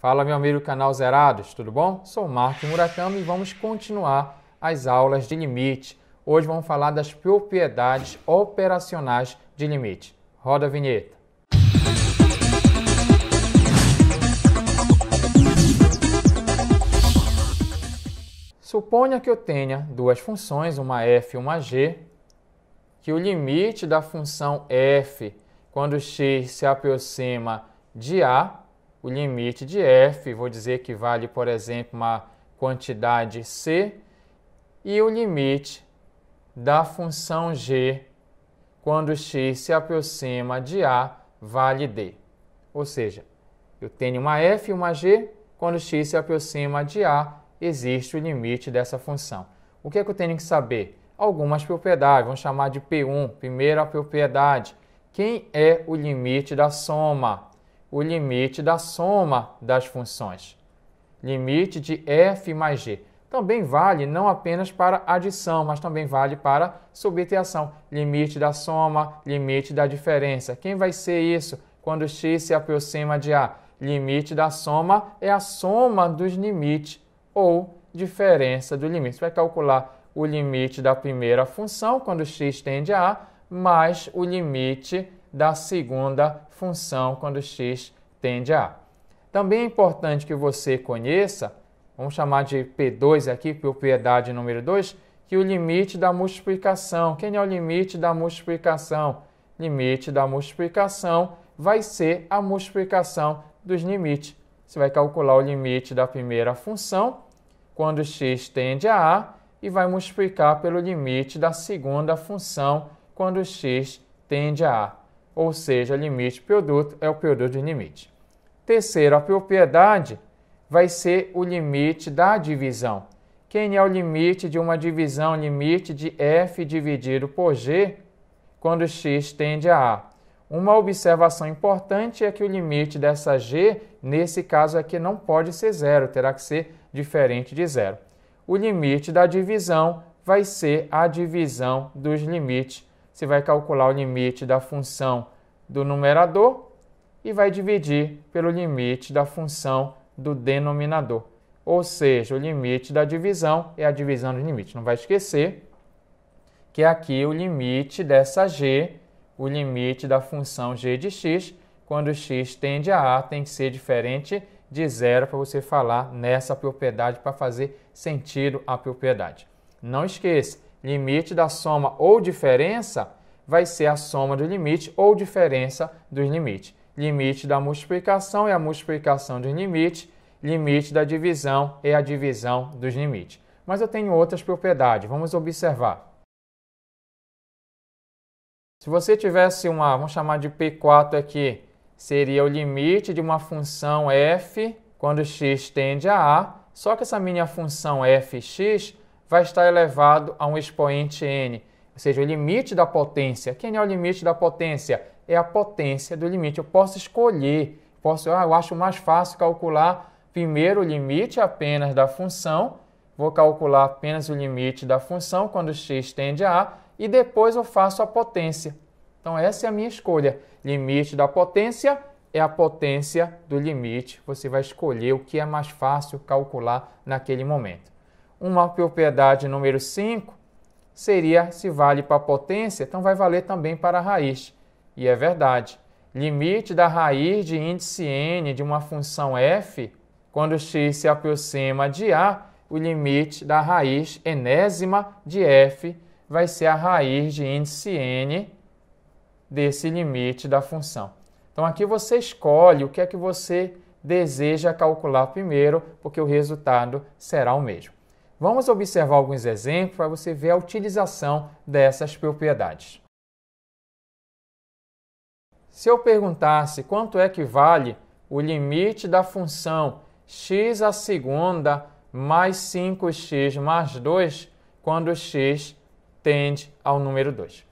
Fala, meu amigo canal Zerados, tudo bom? Sou Marco Murakami e vamos continuar as aulas de limite. Hoje vamos falar das propriedades operacionais de limite. Roda a vinheta. Suponha que eu tenha duas funções, uma f e uma g, que o limite da função f, quando x se aproxima de a, o limite de f, vou dizer que vale, por exemplo, uma quantidade c, e o limite da função g quando x se aproxima de a vale d. Ou seja, eu tenho uma f e uma g, quando x se aproxima de a, existe o limite dessa função. O que é que eu tenho que saber? Algumas propriedades, vamos chamar de P1, primeira propriedade. Quem é o limite da soma? o limite da soma das funções, limite de f mais g. Também vale não apenas para adição, mas também vale para subtração, limite da soma, limite da diferença. Quem vai ser isso quando x se aproxima de a? Limite da soma é a soma dos limites ou diferença do limite. Você vai calcular o limite da primeira função quando x tende a a, mais o limite da segunda função quando x tende a A. Também é importante que você conheça, vamos chamar de P2 aqui, propriedade é número 2, que o limite da multiplicação, quem é o limite da multiplicação? Limite da multiplicação vai ser a multiplicação dos limites. Você vai calcular o limite da primeira função, quando x tende a A, e vai multiplicar pelo limite da segunda função, quando x tende a A ou seja, limite produto é o produto de limite. Terceiro, a propriedade vai ser o limite da divisão. Quem é o limite de uma divisão? Limite de f dividido por g quando x tende a a. Uma observação importante é que o limite dessa g, nesse caso aqui, não pode ser zero, terá que ser diferente de zero. O limite da divisão vai ser a divisão dos limites você vai calcular o limite da função do numerador e vai dividir pelo limite da função do denominador. Ou seja, o limite da divisão é a divisão do limite. Não vai esquecer que aqui o limite dessa g, o limite da função g de x, quando x tende a a, tem que ser diferente de zero para você falar nessa propriedade, para fazer sentido a propriedade. Não esqueça, Limite da soma ou diferença vai ser a soma do limite ou diferença dos limites. Limite da multiplicação é a multiplicação dos limites. Limite da divisão é a divisão dos limites. Mas eu tenho outras propriedades, vamos observar. Se você tivesse uma, vamos chamar de P4 aqui, seria o limite de uma função f quando x tende a a, só que essa minha função fx vai estar elevado a um expoente n, ou seja, o limite da potência. Quem é o limite da potência? É a potência do limite. Eu posso escolher, posso, ah, eu acho mais fácil calcular primeiro o limite apenas da função, vou calcular apenas o limite da função quando x tende a a, e depois eu faço a potência. Então essa é a minha escolha. Limite da potência é a potência do limite. Você vai escolher o que é mais fácil calcular naquele momento uma propriedade número 5 seria se vale para potência, então vai valer também para a raiz. E é verdade. Limite da raiz de índice n de uma função f, quando x se aproxima de a, o limite da raiz enésima de f vai ser a raiz de índice n desse limite da função. Então aqui você escolhe o que é que você deseja calcular primeiro, porque o resultado será o mesmo. Vamos observar alguns exemplos para você ver a utilização dessas propriedades. Se eu perguntasse quanto é que vale o limite da função x à segunda mais 5x mais 2 quando x tende ao número 2.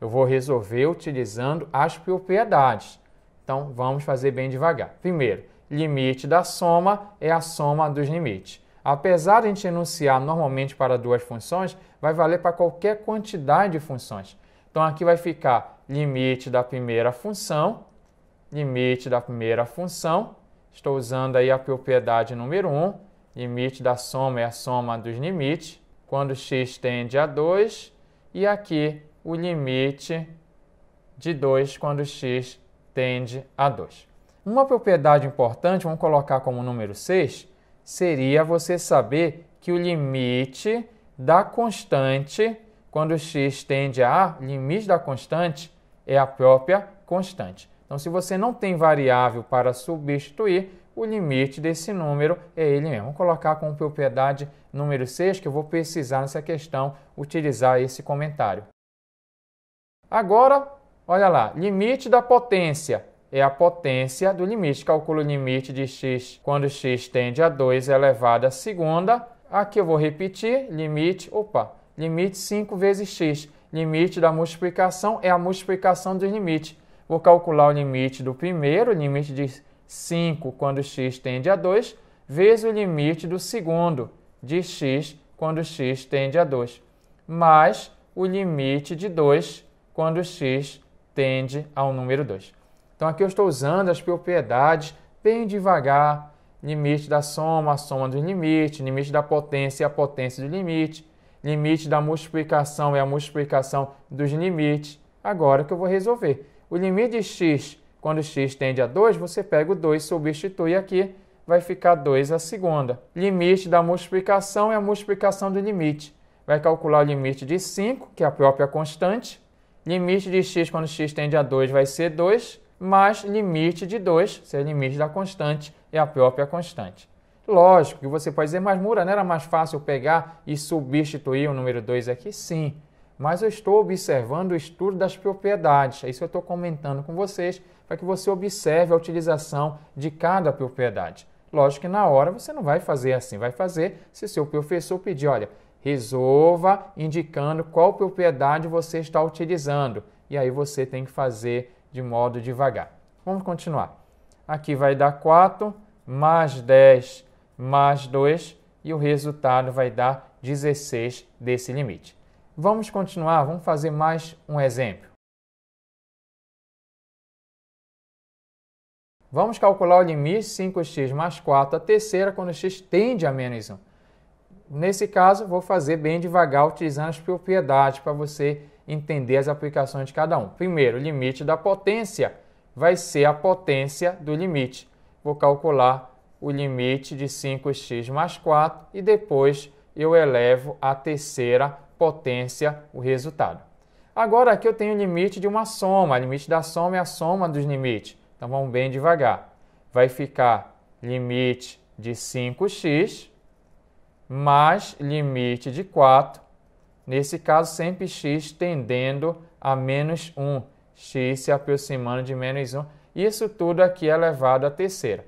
Eu vou resolver utilizando as propriedades. Então, vamos fazer bem devagar. Primeiro, limite da soma é a soma dos limites apesar de a gente enunciar normalmente para duas funções, vai valer para qualquer quantidade de funções. Então aqui vai ficar limite da primeira função, limite da primeira função, estou usando aí a propriedade número 1, limite da soma é a soma dos limites, quando x tende a 2, e aqui o limite de 2 quando x tende a 2. Uma propriedade importante, vamos colocar como número 6, seria você saber que o limite da constante, quando x tende a A, limite da constante é a própria constante. Então, se você não tem variável para substituir, o limite desse número é ele mesmo. Vou colocar como propriedade número 6, que eu vou precisar nessa questão utilizar esse comentário. Agora, olha lá, limite da potência é a potência do limite. Calculo o limite de x quando x tende a 2 elevado à segunda. Aqui eu vou repetir, limite, opa, limite 5 vezes x. Limite da multiplicação é a multiplicação do limite. Vou calcular o limite do primeiro, limite de 5 quando x tende a 2, vezes o limite do segundo, de x quando x tende a 2, mais o limite de 2 quando x tende ao número 2. Então aqui eu estou usando as propriedades bem devagar, limite da soma, a soma do limite, limite da potência e a potência do limite, limite da multiplicação e a multiplicação dos limites. Agora que eu vou resolver. O limite de x, quando x tende a 2, você pega o 2 substitui aqui, vai ficar 2 a segunda. Limite da multiplicação é a multiplicação do limite. Vai calcular o limite de 5, que é a própria constante. Limite de x quando x tende a 2 vai ser 2 mais limite de 2, se é limite da constante, é a própria constante. Lógico que você pode dizer, mas Mura, não era mais fácil pegar e substituir o número 2 aqui? Sim, mas eu estou observando o estudo das propriedades. É isso que eu estou comentando com vocês, para que você observe a utilização de cada propriedade. Lógico que na hora você não vai fazer assim, vai fazer se seu professor pedir, olha, resolva indicando qual propriedade você está utilizando. E aí você tem que fazer de modo devagar. Vamos continuar. Aqui vai dar 4 mais 10 mais 2 e o resultado vai dar 16 desse limite. Vamos continuar, vamos fazer mais um exemplo. Vamos calcular o limite 5x mais 4 a terceira quando x tende a menos 1. Nesse caso, vou fazer bem devagar utilizando as propriedades para você entender as aplicações de cada um. Primeiro, o limite da potência vai ser a potência do limite. Vou calcular o limite de 5x mais 4 e depois eu elevo à terceira potência o resultado. Agora aqui eu tenho o limite de uma soma. O limite da soma é a soma dos limites. Então vamos bem devagar. Vai ficar limite de 5x mais limite de 4 Nesse caso, sempre x tendendo a menos 1, x se aproximando de menos 1. Isso tudo aqui é elevado à terceira.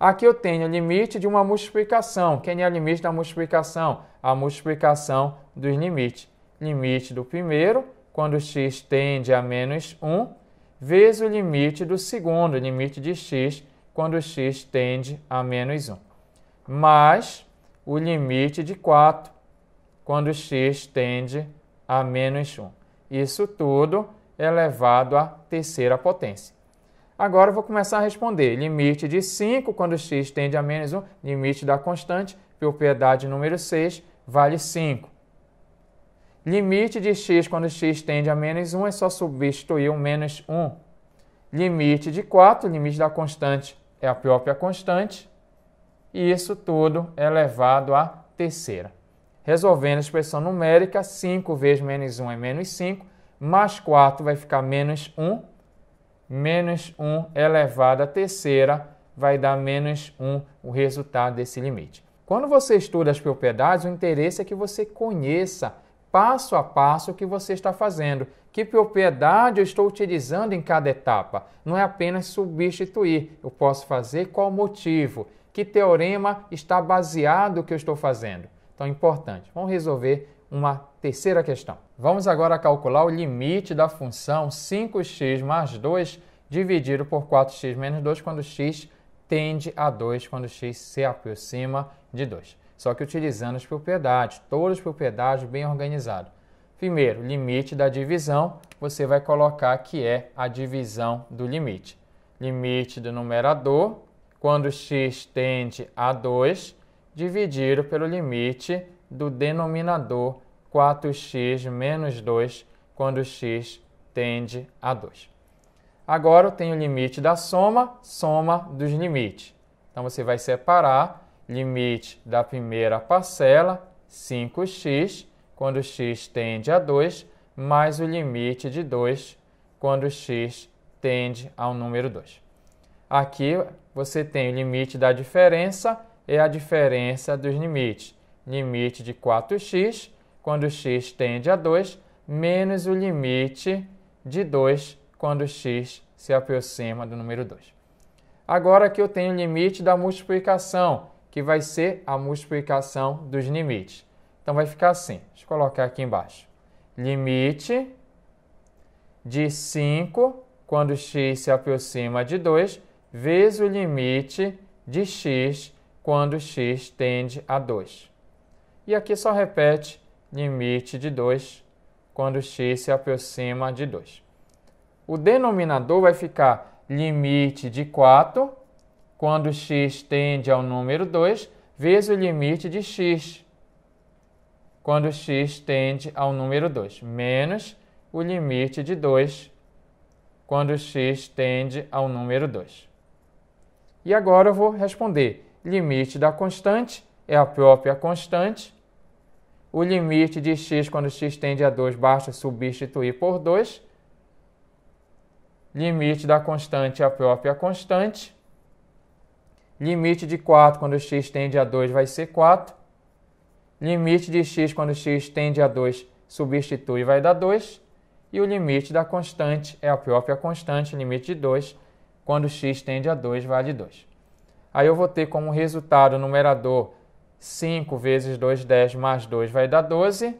Aqui eu tenho o limite de uma multiplicação. Quem é o limite da multiplicação? A multiplicação dos limites. Limite do primeiro, quando x tende a menos 1, vezes o limite do segundo, limite de x, quando x tende a menos 1. Mais o limite de 4, quando x tende a menos 1. Isso tudo elevado é à terceira potência. Agora eu vou começar a responder. Limite de 5 quando x tende a menos 1, limite da constante, propriedade número 6, vale 5. Limite de x quando x tende a menos 1 é só substituir o menos 1. Limite de 4, limite da constante é a própria constante. E isso tudo elevado é à terceira resolvendo a expressão numérica, 5 vezes menos 1 é menos 5, mais 4 vai ficar menos 1, menos 1 elevado à terceira vai dar menos 1 o resultado desse limite. Quando você estuda as propriedades, o interesse é que você conheça passo a passo o que você está fazendo, que propriedade eu estou utilizando em cada etapa. Não é apenas substituir, eu posso fazer qual motivo, que teorema está baseado o que eu estou fazendo. Então, importante. Vamos resolver uma terceira questão. Vamos agora calcular o limite da função 5x mais 2 dividido por 4x menos 2 quando x tende a 2, quando x se aproxima de 2. Só que utilizando as propriedades, todas as propriedades bem organizadas. Primeiro, limite da divisão, você vai colocar que é a divisão do limite. Limite do numerador, quando x tende a 2, dividido pelo limite do denominador 4x menos 2 quando x tende a 2. Agora eu tenho o limite da soma, soma dos limites. Então você vai separar limite da primeira parcela, 5x, quando x tende a 2, mais o limite de 2 quando x tende ao número 2. Aqui você tem o limite da diferença é a diferença dos limites. Limite de 4x, quando x tende a 2, menos o limite de 2, quando x se aproxima do número 2. Agora que eu tenho o limite da multiplicação, que vai ser a multiplicação dos limites. Então vai ficar assim, deixa eu colocar aqui embaixo. Limite de 5, quando x se aproxima de 2, vezes o limite de x quando x tende a 2. E aqui só repete limite de 2 quando x se aproxima de 2. O denominador vai ficar limite de 4 quando x tende ao número 2 vezes o limite de x quando x tende ao número 2, menos o limite de 2 quando x tende ao número 2. E agora eu vou responder limite da constante é a própria constante. O limite de x quando x tende a 2 basta substituir por 2. Limite da constante é a própria constante. Limite de 4 quando x tende a 2 vai ser 4. Limite de x quando x tende a 2 substitui vai dar 2. E o limite da constante é a própria constante, limite de 2. Quando x tende a 2 vale 2. Aí eu vou ter como resultado o numerador 5 vezes 2, 10 mais 2 vai dar 12.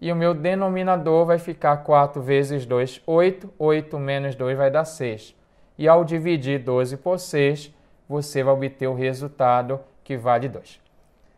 E o meu denominador vai ficar 4 vezes 2, 8. 8 menos 2 vai dar 6. E ao dividir 12 por 6, você vai obter o resultado que vale 2.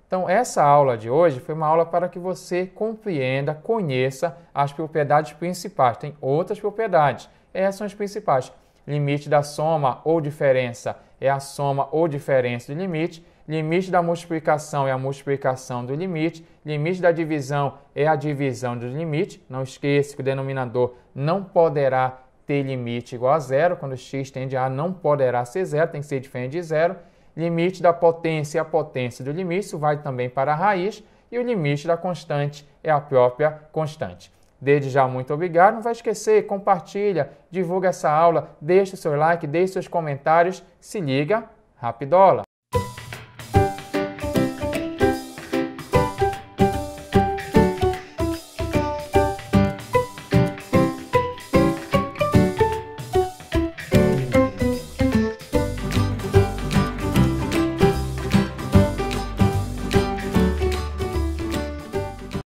Então, essa aula de hoje foi uma aula para que você compreenda, conheça as propriedades principais. Tem outras propriedades, essas são as principais. Limite da soma ou diferença é a soma ou diferença do limite, limite da multiplicação é a multiplicação do limite, limite da divisão é a divisão do limite. Não esqueça que o denominador não poderá ter limite igual a zero, quando x tende a não poderá ser zero, tem que ser diferente de zero. Limite da potência é a potência do limite, isso vai também para a raiz, e o limite da constante é a própria constante. Desde já, muito obrigado. Não vai esquecer, compartilha, divulga essa aula, deixa seu like, deixe seus comentários. Se liga, Rapidola!